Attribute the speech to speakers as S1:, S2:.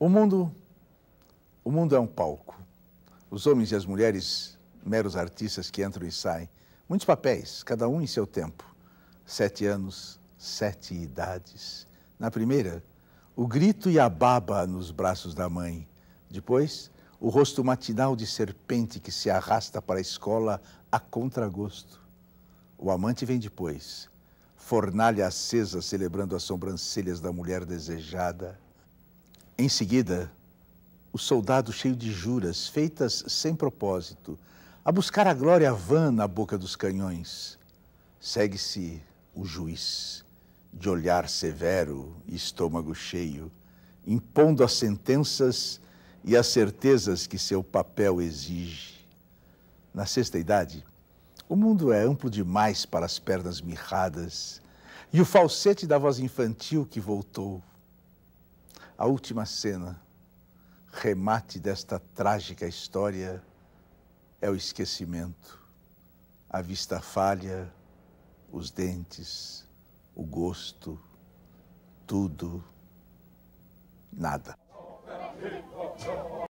S1: O mundo, o mundo é um palco. Os homens e as mulheres, meros artistas que entram e saem. Muitos papéis, cada um em seu tempo. Sete anos, sete idades. Na primeira, o grito e a baba nos braços da mãe. Depois, o rosto matinal de serpente que se arrasta para a escola a contragosto. O amante vem depois, fornalha acesa celebrando as sobrancelhas da mulher desejada. Em seguida, o soldado cheio de juras, feitas sem propósito, a buscar a glória vã na boca dos canhões. Segue-se o juiz, de olhar severo e estômago cheio, impondo as sentenças e as certezas que seu papel exige. Na sexta idade, o mundo é amplo demais para as pernas mirradas e o falsete da voz infantil que voltou a última cena, remate desta trágica história, é o esquecimento, a vista falha, os dentes, o gosto, tudo, nada.